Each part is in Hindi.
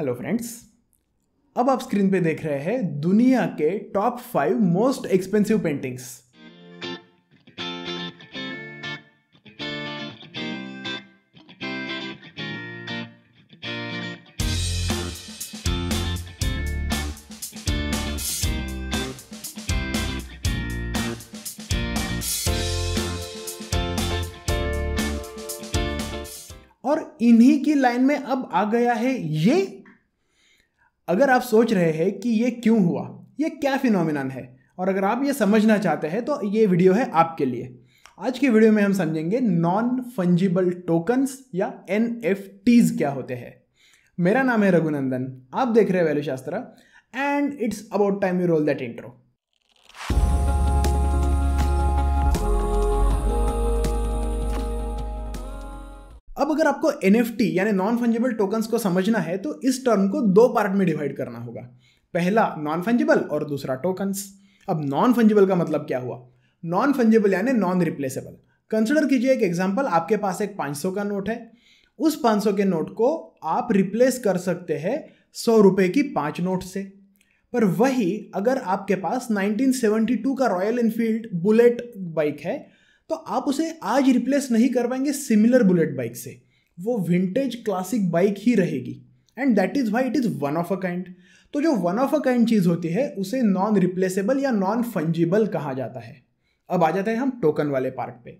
हेलो फ्रेंड्स अब आप स्क्रीन पे देख रहे हैं दुनिया के top five most expensive paintings और इन्हीं की लाइन में अब आ गया है ये अगर आप सोच रहे हैं कि ये क्यों हुआ ये क्या फिनोमिनन है और अगर आप ये समझना चाहते हैं तो ये वीडियो है आपके लिए आज की वीडियो में हम समझेंगे नॉन फंजिबल टोकन्स या एन क्या होते हैं मेरा नाम है रघुनंदन आप देख रहे हैं value Shastra and it's about time you roll that intro अब अगर आपको एन यानी नॉन फंजिबल टोकन्स को समझना है तो इस टर्म को दो पार्ट में डिवाइड करना होगा पहला नॉन फंजिबल और दूसरा टोकन्स अब नॉन फंजिबल का मतलब क्या हुआ नॉन फंजिबल यानी नॉन रिप्लेसेबल कंसिडर कीजिए एक एग्जाम्पल आपके पास एक 500 का नोट है उस 500 के नोट को आप रिप्लेस कर सकते हैं सौ रुपये की पाँच नोट से पर वही अगर आपके पास 1972 का रॉयल इनफील्ड बुलेट बाइक है तो आप उसे आज रिप्लेस नहीं कर पाएंगे सिमिलर बुलेट बाइक से वो विंटेज क्लासिक बाइक ही रहेगी and that is why it is one of a kind तो जो वन ऑफ अ काइंड चीज़ होती है उसे नॉन रिप्लेसेबल या नॉन फंजिबल कहा जाता है अब आ जाते हैं हम टोकन वाले पार्ट पे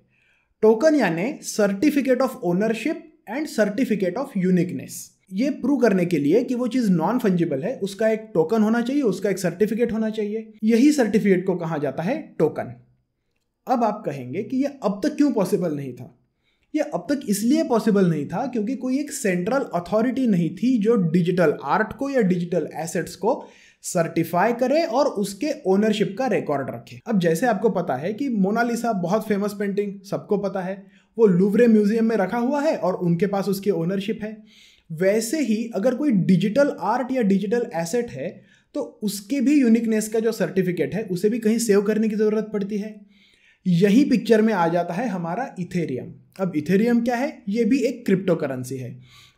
टोकन यानी certificate of ownership and certificate of uniqueness ये प्रूव करने के लिए कि वो चीज़ नॉन फंजिबल है उसका एक टोकन होना चाहिए उसका एक सर्टिफिकेट होना चाहिए यही सर्टिफिकेट को कहा जाता है टोकन अब आप कहेंगे कि ये अब तक क्यों पॉसिबल नहीं था ये अब तक इसलिए पॉसिबल नहीं था क्योंकि कोई एक सेंट्रल अथॉरिटी नहीं थी जो डिजिटल आर्ट को या डिजिटल एसेट्स को सर्टिफाई करे और उसके ओनरशिप का रिकॉर्ड रखे अब जैसे आपको पता है कि मोनालिसा बहुत फेमस पेंटिंग सबको पता है वो लुवरे म्यूजियम में रखा हुआ है और उनके पास उसकी ओनरशिप है वैसे ही अगर कोई डिजिटल आर्ट या डिजिटल एसेट है तो उसके भी यूनिकनेस का जो सर्टिफिकेट है उसे भी कहीं सेव करने की ज़रूरत पड़ती है यही पिक्चर में आ जाता है हमारा इथेरियम अब इथेरियम क्या है ये भी एक क्रिप्टो करेंसी है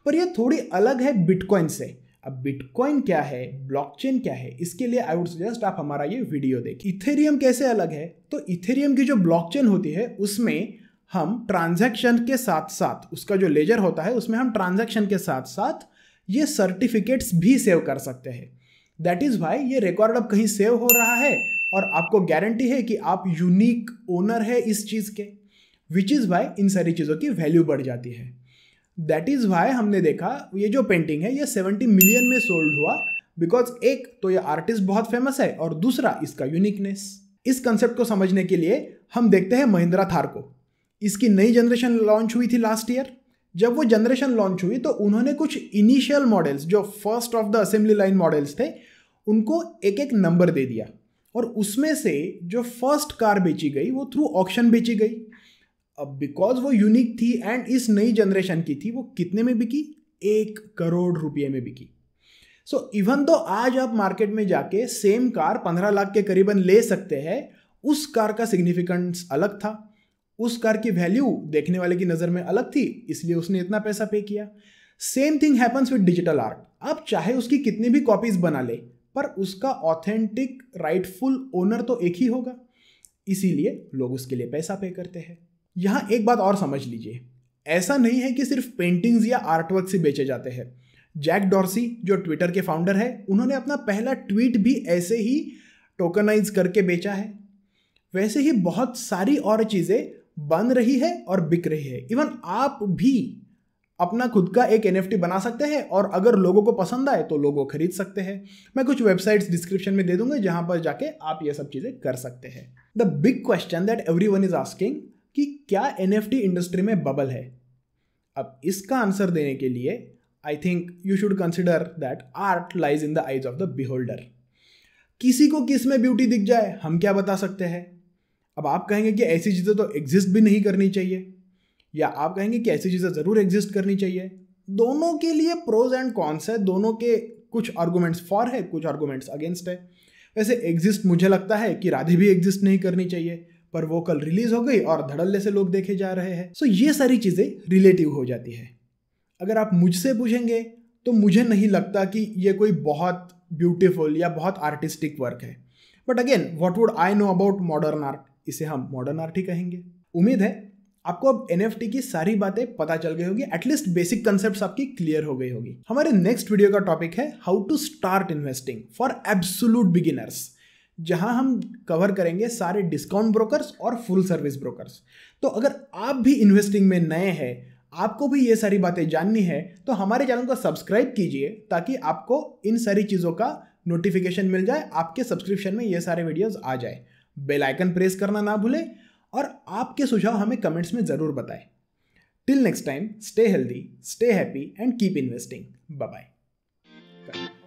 पर ये थोड़ी अलग है बिटकॉइन से अब बिटकॉइन क्या है ब्लॉकचेन क्या है इसके लिए आई वुड सजेस्ट आप हमारा ये वीडियो देखें इथेरियम कैसे अलग है तो इथेरियम की जो ब्लॉकचेन होती है उसमें हम ट्रांजैक्शन के साथ साथ उसका जो लेजर होता है उसमें हम ट्रांजैक्शन के साथ साथ ये सर्टिफिकेट्स भी सेव कर सकते हैं दैट इज़ वाई ये रिकॉर्ड अब कहीं सेव हो रहा है और आपको गारंटी है कि आप यूनिक ओनर है इस चीज़ के विच इज़ वाई इन सारी चीज़ों की वैल्यू बढ़ जाती है दैट इज़ वाई हमने देखा ये जो पेंटिंग है ये सेवेंटी मिलियन में सोल्ड हुआ बिकॉज एक तो ये आर्टिस्ट बहुत फेमस है और दूसरा इसका यूनिकनेस इस कंसेप्ट को समझने के लिए हम देखते हैं महिंद्रा थार को इसकी नई जनरेशन लॉन्च हुई थी लास्ट ईयर जब वो जनरेशन लॉन्च हुई तो उन्होंने कुछ इनिशियल मॉडल्स जो first of the assembly line models थे उनको एक एक नंबर दे दिया और उसमें से जो फर्स्ट कार बेची गई वो थ्रू ऑक्शन बेची गई अब बिकॉज वो यूनिक थी एंड इस नई जनरेशन की थी वो कितने में बिकी एक करोड़ रुपये में बिकी सो इवन तो आज आप मार्केट में जाके सेम कार पंद्रह लाख के करीबन ले सकते हैं उस कार का सिग्निफिकेंस अलग था उस कार की वैल्यू देखने वाले की नज़र में अलग थी इसलिए उसने इतना पैसा पे किया same thing happens with digital art आप चाहे उसकी कितनी भी कॉपीज़ बना ले पर उसका ऑथेंटिक राइटफुल ओनर तो एक ही होगा इसीलिए लोग उसके लिए पैसा पे करते हैं यहाँ एक बात और समझ लीजिए ऐसा नहीं है कि सिर्फ पेंटिंग्स या आर्टवर्क से बेचे जाते हैं जैक डॉर्सी जो ट्विटर के फाउंडर है उन्होंने अपना पहला ट्वीट भी ऐसे ही टोकनाइज करके बेचा है वैसे ही बहुत सारी और चीज़ें बन रही है और बिक रही है इवन आप भी अपना खुद का एक एन बना सकते हैं और अगर लोगों को पसंद आए तो लोगों खरीद सकते हैं मैं कुछ वेबसाइट्स डिस्क्रिप्शन में दे दूंगा जहां पर जाके आप ये सब चीज़ें कर सकते हैं the big question that everyone is asking कि क्या एन इंडस्ट्री में बबल है अब इसका आंसर देने के लिए I think you should consider that art lies in the eyes of the beholder किसी को किस में ब्यूटी दिख जाए हम क्या बता सकते हैं अब आप कहेंगे कि ऐसी चीज़ें तो एग्जिस्ट भी नहीं करनी चाहिए या आप कहेंगे कि ऐसी चीज़ें ज़रूर एग्जिस्ट करनी चाहिए दोनों के लिए प्रोज एंड कॉन्स है दोनों के कुछ आर्गूमेंट्स फॉर है कुछ आर्गूमेंट्स अगेंस्ट है वैसे एग्जिस्ट मुझे लगता है कि राधे भी एग्जिस्ट नहीं करनी चाहिए पर वो कल रिलीज हो गई और धड़ल्ले से लोग देखे जा रहे हैं सो ये सारी चीज़ें रिलेटिव हो जाती है अगर आप मुझसे पूछेंगे तो मुझे नहीं लगता कि ये कोई बहुत ब्यूटीफुल या बहुत आर्टिस्टिक वर्क है but again what would I know about modern art इसे हम मॉडर्न आर्ट ही कहेंगे उम्मीद है आपको अब एन की सारी बातें पता चल गई होगी एटलीस्ट बेसिक कंसेप्ट आपकी क्लियर हो गई होगी हमारे नेक्स्ट वीडियो का टॉपिक है how to start investing for absolute beginners जहां हम कवर करेंगे सारे डिस्काउंट ब्रोकर्स और फुल सर्विस ब्रोकर्स तो अगर आप भी इन्वेस्टिंग में नए हैं आपको भी ये सारी बातें जाननी है तो हमारे चैनल को सब्सक्राइब कीजिए ताकि आपको इन सारी चीज़ों का नोटिफिकेशन मिल जाए आपके सब्सक्रिप्शन में ये सारे वीडियोस आ जाए बेल आइकन प्रेस करना ना भूलें और आपके सुझाव हमें कमेंट्स में ज़रूर बताएं till next time stay healthy stay happy and keep investing bye bye